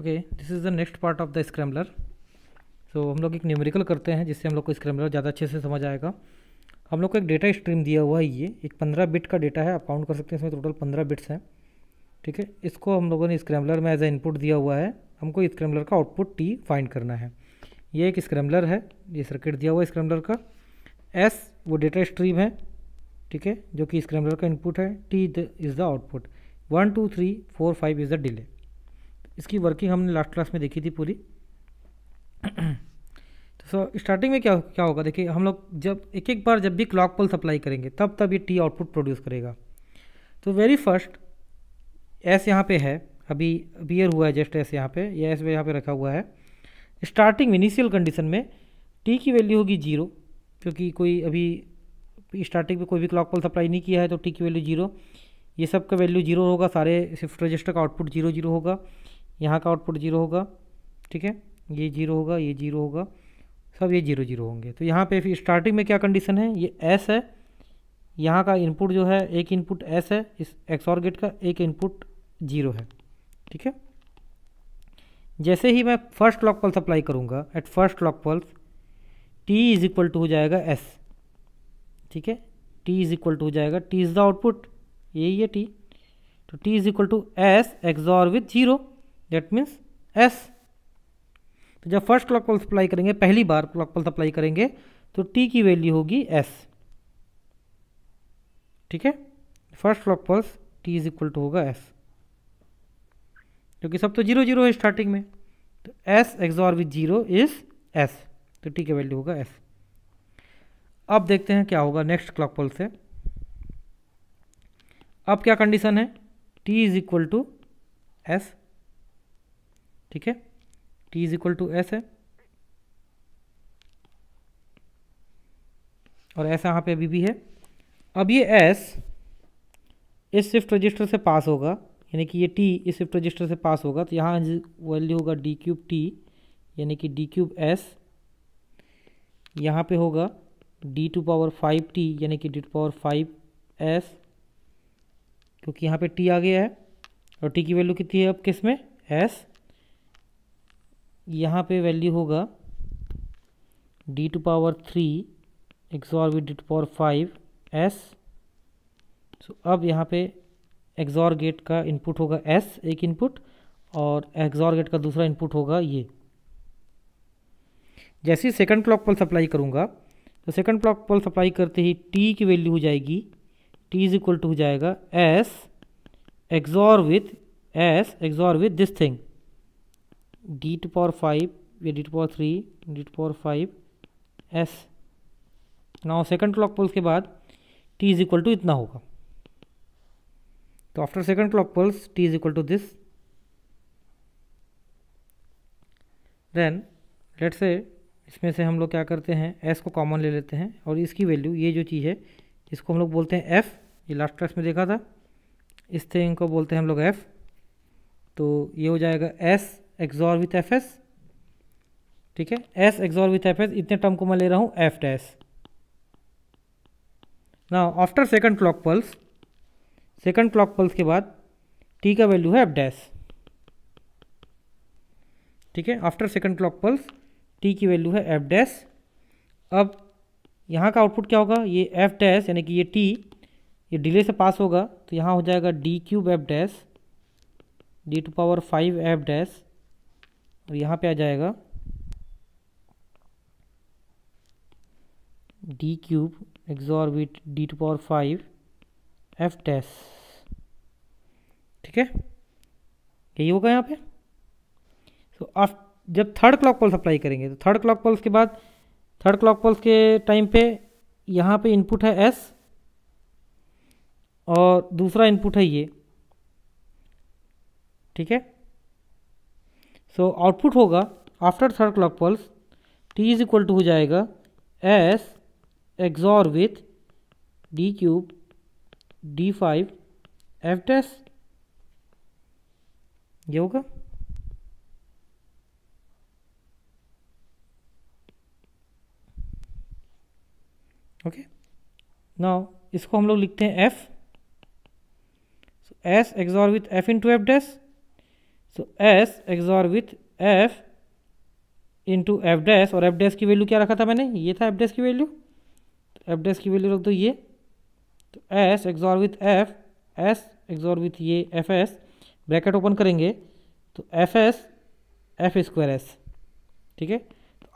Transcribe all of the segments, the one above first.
okay this is the next part of the scrambler so हम लोग एक numerical करते हैं जिससे हम लोग को स्क्रैम्बलर ज़्यादा अच्छे से समझ आएगा हम लोग को एक डेटा स्ट्रीम दिया हुआ है ये एक पंद्रह बिट का डेटा है आप काउंट कर सकते हैं इसमें टोटल पंद्रह बिट्स हैं ठीक है इसको हम लोगों ने स्क्रैम्बलर में एज ए इनपुट दिया हुआ है हमको स्क्रैम्बलर का आउटपुट टी फाइंड करना है ये एक स्क्रैम्बलर है ये सर्किट दिया हुआ है स्क्रैम्बलर का एस वो डेटा स्ट्रीम है ठीक है जो कि स्क्रैम्बलर का इनपुट है T is the output one two three four five is the delay इसकी वर्किंग हमने लास्ट क्लास में देखी थी पूरी तो सो स्टार्टिंग में क्या क्या होगा देखिए हम लोग जब एक एक बार जब भी क्लॉक पोल सप्लाई करेंगे तब तब ये टी आउटपुट प्रोड्यूस करेगा तो वेरी फर्स्ट एस यहाँ पे है अभी बियर हुआ है जस्ट एस यहाँ पे या एस यहाँ पे रखा हुआ है स्टार्टिंग में इनिशियल कंडीशन में टी की वैल्यू होगी जीरो क्योंकि कोई अभी स्टार्टिंग में कोई भी क्लॉक पोल सप्लाई नहीं किया है तो टी की वैल्यू जीरो ये सब का वैल्यू जीरो होगा सारे शिफ्ट रजिस्टर का आउटपुट जीरो जीरो होगा यहाँ का आउटपुट जीरो होगा ठीक है ये जीरो होगा ये जीरो होगा सब ये जीरो जीरो होंगे तो यहाँ पे फिर स्टार्टिंग में क्या कंडीशन है ये एस है यहाँ का इनपुट जो है एक इनपुट एस है इस एक्सॉर गेट का एक इनपुट जीरो है ठीक है जैसे ही मैं फर्स्ट लॉक पल्स अप्लाई करूँगा at first clock pulse T is equal to हो जाएगा एस ठीक है टी इज इक्वल टू हो जाएगा टी इज़ द आउटपुट यही है टी तो T is equal to S XOR with zero that means S तो जब फर्स्ट क्लॉक पल्स अप्लाई करेंगे पहली बार क्लॉक पल्स अप्लाई करेंगे तो टी की वैल्यू होगी एस ठीक है first clock pulse T is equal to होगा एस क्योंकि सब तो जीरो जीरो है स्टार्टिंग में तो S XOR with zero is S तो टी का वैल्यू होगा एस अब देखते हैं क्या होगा नेक्स्ट क्लॉक पल्स से अब क्या कंडीशन है T is equal to S ठीक है T is equal to S है और ऐसा यहाँ पे अभी भी है अब ये एस इस शिफ्ट रजिस्टर से पास होगा यानी कि ये टी इस शिफ्ट रजिस्टर से पास होगा तो यहाँ वैल्यू होगा डी क्यूब टी यानी कि डी क्यूब एस यहाँ पे होगा D to power five T यानी कि D to power five S क्योंकि यहाँ पे टी आ गया है और टी की वैल्यू कितनी है अब किस में एस यहाँ पे वैल्यू होगा D to power three XOR with D to power five S so अब यहाँ पे एक्सॉर गेट का इनपुट होगा एस एक इनपुट और एक्सॉर गेट का दूसरा इनपुट होगा ये जैसे सेकंड क्लॉक पल्स अप्लाई करूँगा तो सेकंड क्लॉक पल्स अप्लाई करते ही टी की वैल्यू हो जाएगी टी इज इक्वल टू हो जाएगा S XOR with S XOR with this thing D to power five या D to power three D to power five S now second clock pulse के बाद T is equal to इतना होगा तो after second clock pulse T is equal to this then let से इसमें से हम लोग क्या करते हैं एस को कॉमन ले लेते हैं और इसकी वैल्यू ये जो चीज़ है इसको हम लोग बोलते हैं एफ़ ये लास्ट क्लास में देखा था इस थिंग को बोलते हैं हम लोग एफ़ तो ये हो जाएगा S XOR with F S ठीक है S XOR with F S इतने टर्म को मैं ले रहा हूँ एफ डैस ना after second clock pulse second clock pulse के बाद टी का वैल्यू है एफ डैस ठीक है after second clock pulse T की वैल्यू है एफ डैस अब यहाँ का आउटपुट क्या होगा ये एफ डैस यानी कि ये टी ये डिले से पास होगा तो यहाँ हो जाएगा D cube F dash D to power five F dash तो यहाँ पे आ जाएगा D cube XOR with D to power five F dash ठीक है यही होगा यहाँ पे सो so, आप जब थर्ड क्लॉक पल्स अप्लाई करेंगे तो थर्ड क्लॉक पल्स के बाद थर्ड क्लॉक पल्स के टाइम पे यहाँ पे इनपुट है एस और दूसरा इनपुट है ये ठीक है सो so, आउटपुट होगा after third clock pulse T is equal to हो जाएगा S XOR with D cube D five F dash ये होगा ओके नाउ इसको हम लोग लिखते हैं F S XOR with F into F dash so S XOR with F into F dash और एफ डैस की वैल्यू क्या रखा था मैंने ये था एफ डैस की वैल्यू तो एफ डैस की वैल्यू रख दो ये तो S XOR with F S XOR with ये एफ एस ब्रैकेट ओपन करेंगे तो F S F square S ठीक है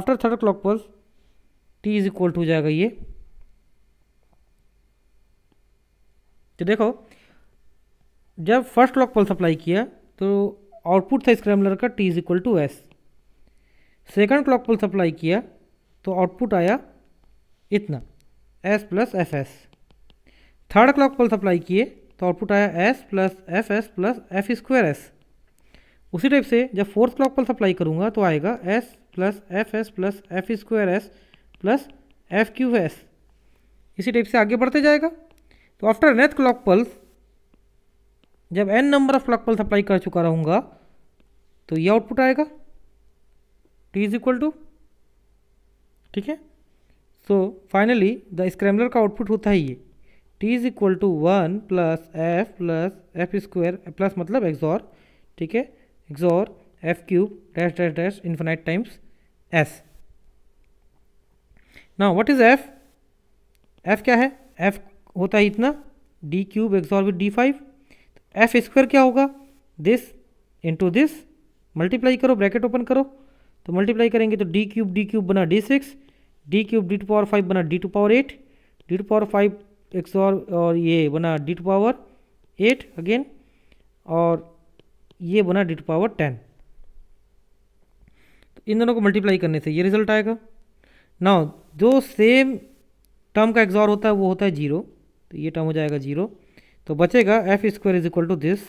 after third clock pulse T is equal to हो जाएगा ये तो देखो जब फर्स्ट क्लॉक पल्स अप्लाई किया तो आउटपुट था स्क्रैम्बलर का T is equal to S second clock pulse apply किया तो आउटपुट आया इतना S plus F S third clock pulse apply किए तो आउटपुट आया S plus F S plus F square S उसी टाइप से जब फोर्थ क्लॉक पल्स अप्लाई करूँगा तो आएगा S plus F S plus F square S plus F cube S इसी टाइप से आगे बढ़ते जाएगा तो आफ्टर नेथ क्लॉक पल्स जब N number of clock pulse apply कर चुका रहूँगा तो ये आउटपुट आएगा टी इज इक्वल टू ठीक है सो फाइनली द स्क्रैम्बलर का आउटपुट होता है ये T is equal to one plus F plus F square plus मतलब एक्सॉर ठीक है XOR F cube dash dash dash infinite times S ना व्हाट इज एफ एफ क्या है एफ होता है इतना D cube XOR with D five F square क्या होगा दिस इंटू दिस मल्टीप्लाई करो ब्रैकेट ओपन करो तो मल्टीप्लाई करेंगे तो डी क्यूब डी क्यूब बना D six D cube D to power five बना D to power eight D to power five X और, और ये बना D to power eight again और ये बना डी टू पावर टेन तो इन दोनों को मल्टीप्लाई करने से ये रिजल्ट आएगा ना जो सेम टर्म का और होता है वो होता है जीरो तो ये टर्म हो जाएगा जीरो तो बचेगा F square is equal to this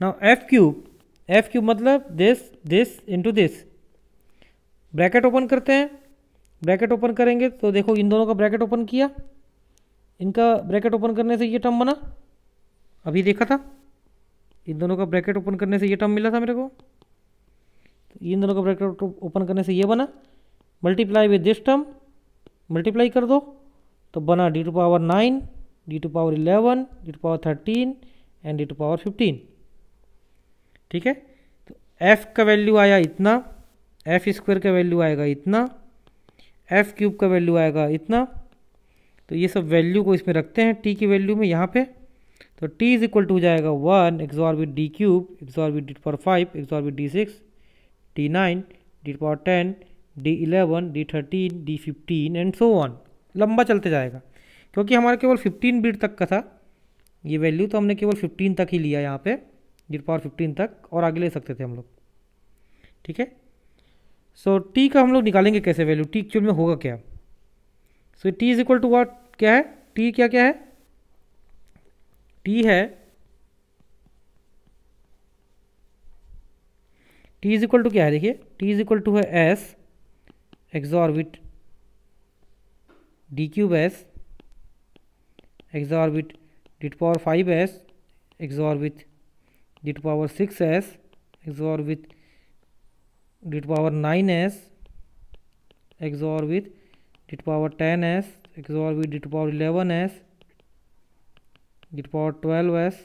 now F cube F cube मतलब this this into this bracket open करते हैं ब्रैकेट ओपन करेंगे तो देखो इन दोनों का ब्रैकेट ओपन किया इनका ब्रैकेट ओपन करने से ये टर्म बना अभी देखा था इन दोनों का ब्रैकेट ओपन करने से ये टर्म मिला था मेरे को तो इन दोनों का ब्रैकेट ओपन करने से ये बना multiply with this term multiply कर दो तो बना D to power nine D to power eleven D to power thirteen and D to power fifteen ठीक है तो एफ़ का वैल्यू आया इतना एफ़ स्क्वायर का वैल्यू आएगा इतना एफ़ क्यूब का वैल्यू आएगा इतना तो ये सब वैल्यू को इसमें रखते हैं टी की वैल्यू में यहाँ पे तो टी इज इक्वल टू हो जाएगा one XOR with D cube XOR with D power five XOR with D six D nine D power ten D eleven D thirteen D fifteen and so on लंबा चलते जाएगा क्योंकि हमारा केवल 15 bit तक का था ये वैल्यू तो हमने केवल 15 तक ही लिया यहाँ पे जीरो पावर 15 तक और आगे ले सकते थे हम लोग ठीक है सो टी का हम लोग निकालेंगे कैसे वैल्यू टी एक्चुअल में होगा क्या so T is equal to what क्या है टी क्या क्या है टी है टी इज इक्वल टू क्या है देखिए टी इज इक्वल टू है S XOR D cube S XOR with d to power 5s XOR with d to power 6s XOR with d to power 9s XOR with d to power 10s XOR with d to power 11s d to power 12s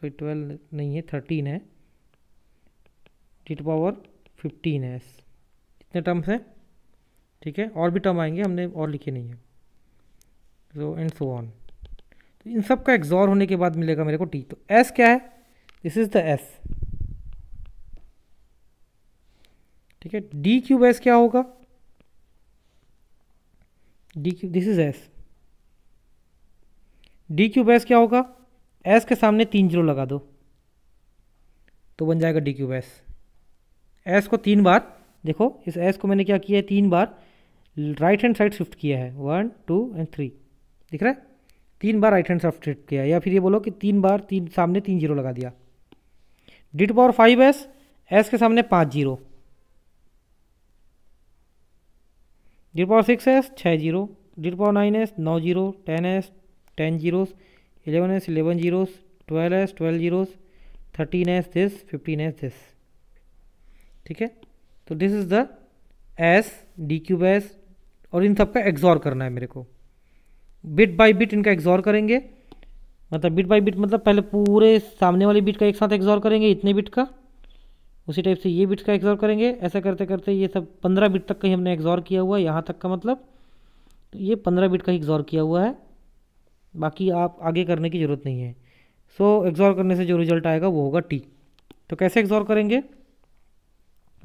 sorry twelve नहीं है thirteen है D to power fifteen है कितने terms हैं ठीक है और भी टर्म आएंगे हमने और लिखे नहीं है so and so on in सब का एग्जॉर होने के बाद मिलेगा मेरे को टी तो एस क्या है दिस इज द एस ठीक है डी क्यूब एस क्या होगा D cube this is S D cube S क्या होगा एस के सामने तीन जीरो लगा दो तो बन जाएगा डी क्यूब एस एस को तीन बार देखो इस एस को मैंने क्या किया है तीन बार राइट हैंड साइड शिफ्ट किया है वन टू एंड थ्री दिख रहा है तीन बार राइट हैंड ट्रेट किया या फिर ये बोलो कि तीन बार तीन सामने तीन जीरो लगा दिया D to power five S S के सामने पाँच zero D to power six S छः zero D to power nine S नौ zero ten S ten zeros eleven S eleven zeros twelve S twelve zeros thirteen S this fifteen S this ठीक है तो this is the S D cube S और इन सब का एग्जॉर करना है मेरे को बिट बाय बिट इनका एग्जॉर करेंगे मतलब बिट बाय बिट मतलब पहले पूरे सामने वाले बिट का एक साथ एग्जॉर करेंगे इतने बिट का उसी टाइप से ये बिट का एग्जॉर करेंगे ऐसा करते करते ये सब पंद्रह बिट तक का ही हमने एग्जॉर किया हुआ है यहाँ तक का मतलब तो ये पंद्रह बिट का ही एग्जॉर किया हुआ है बाकी आप आगे करने की ज़रूरत नहीं है सो so, एग्जॉर करने से जो रिजल्ट आएगा वो होगा टी तो कैसे एग्जॉर करेंगे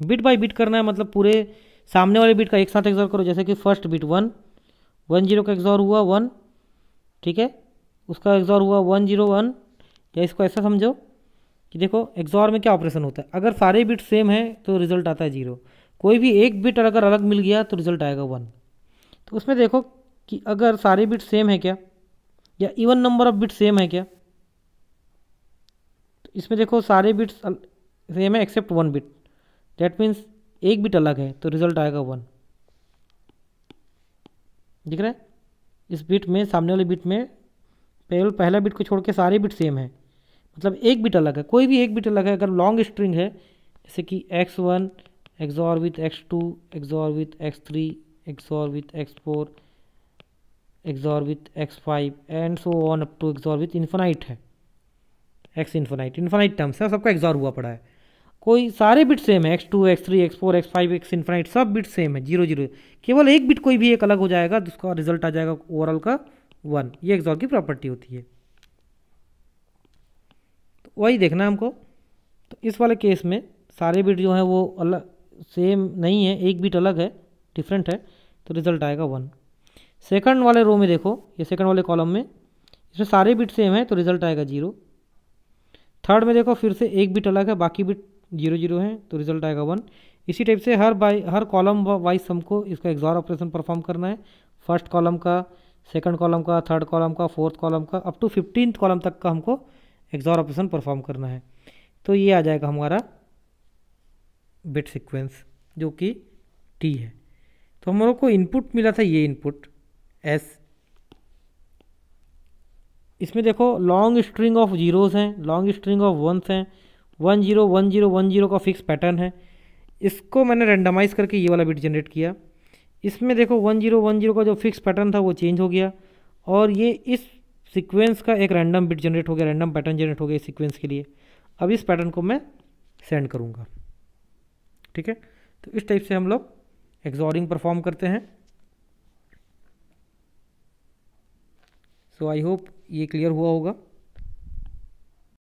बिट बाय बिट करना है मतलब पूरे सामने वाले बिट का एक साथ एग्जॉर करो जैसे कि first bit one one zero का एग्जॉर हुआ वन ठीक है उसका एग्जॉर हुआ वन जीरो वन या इसको ऐसा समझो कि देखो एग्जॉर में क्या ऑपरेशन होता है अगर सारे बिट सेम है तो रिजल्ट आता है जीरो कोई भी एक बिट अगर अलग मिल गया तो रिजल्ट आएगा वन तो उसमें देखो कि अगर सारे बिट सेम है क्या या even number of bit same है क्या तो इसमें देखो सारे बिट्स सेम है except one bit that means एक बिट अलग है तो रिजल्ट आएगा वन दिख रहा है इस बिट में सामने वाले बिट में केवल पहला बिट को छोड़ के सारे बिट सेम है मतलब एक बिट अलग है कोई भी एक बिट अलग है अगर लॉन्ग स्ट्रिंग है जैसे कि X one XOR with X two XOR with X three XOR with X four XOR with X five and so on up to XOR with infinite है एक्स इन्फोनाइट इन्फोनाइट टर्म्स है सबका XOR हुआ पड़ा है कोई सारे bit same है X two X three X four X five X infinite सब बिट सेम है जीरो जीरो केवल एक बिट कोई भी एक अलग हो जाएगा जिसका रिजल्ट आ जाएगा ओवरऑल का वन ये एक्सॉर की प्रॉपर्टी होती है तो वही देखना हमको तो इस वाले केस में सारे बिट जो हैं वो अलग सेम नहीं है एक बिट अलग है डिफरेंट है तो रिजल्ट आएगा वन सेकंड वाले रो में देखो ये सेकंड वाले कॉलम में इसमें सारे बिट सेम है तो रिजल्ट आएगा जीरो थर्ड में देखो फिर से एक बिट अलग है बाकी बिट जीरो जीरो है तो रिजल्ट आएगा वन इसी टाइप से हर बाई हर कॉलम वाइज हमको इसका एग्जॉर ऑपरेशन परफॉर्म करना है फर्स्ट कॉलम का सेकंड कॉलम का थर्ड कॉलम का फोर्थ कॉलम का अप टू फिफ्टींथ कॉलम तक का हमको एग्जॉर ऑपरेशन परफॉर्म करना है तो ये आ जाएगा हमारा बिट सिक्वेंस जो कि टी है तो हम लोग को इनपुट मिला था ये इनपुट एस इसमें देखो लॉन्ग स्ट्रिंग ऑफ जीरोज हैं लॉन्ग स्ट्रिंग ऑफ वंस हैं one zero one zero one zero का फिक्स पैटर्न है इसको मैंने रेंडमाइज करके ये वाला बिट जनरेट किया इसमें देखो वन जीरो वन जीरो का जो फिक्स पैटर्न था वो चेंज हो गया और ये इस सीक्वेंस का एक रैंडम बिट जनरेट हो गया रैंडम पैटर्न जनरेट हो गया इस सिक्वेंस के लिए अब इस पैटर्न को मैं सेंड करूँगा ठीक है तो इस टाइप से हम लोग एग्जॉरिंग परफॉर्म करते हैं सो आई होप ये क्लियर हुआ होगा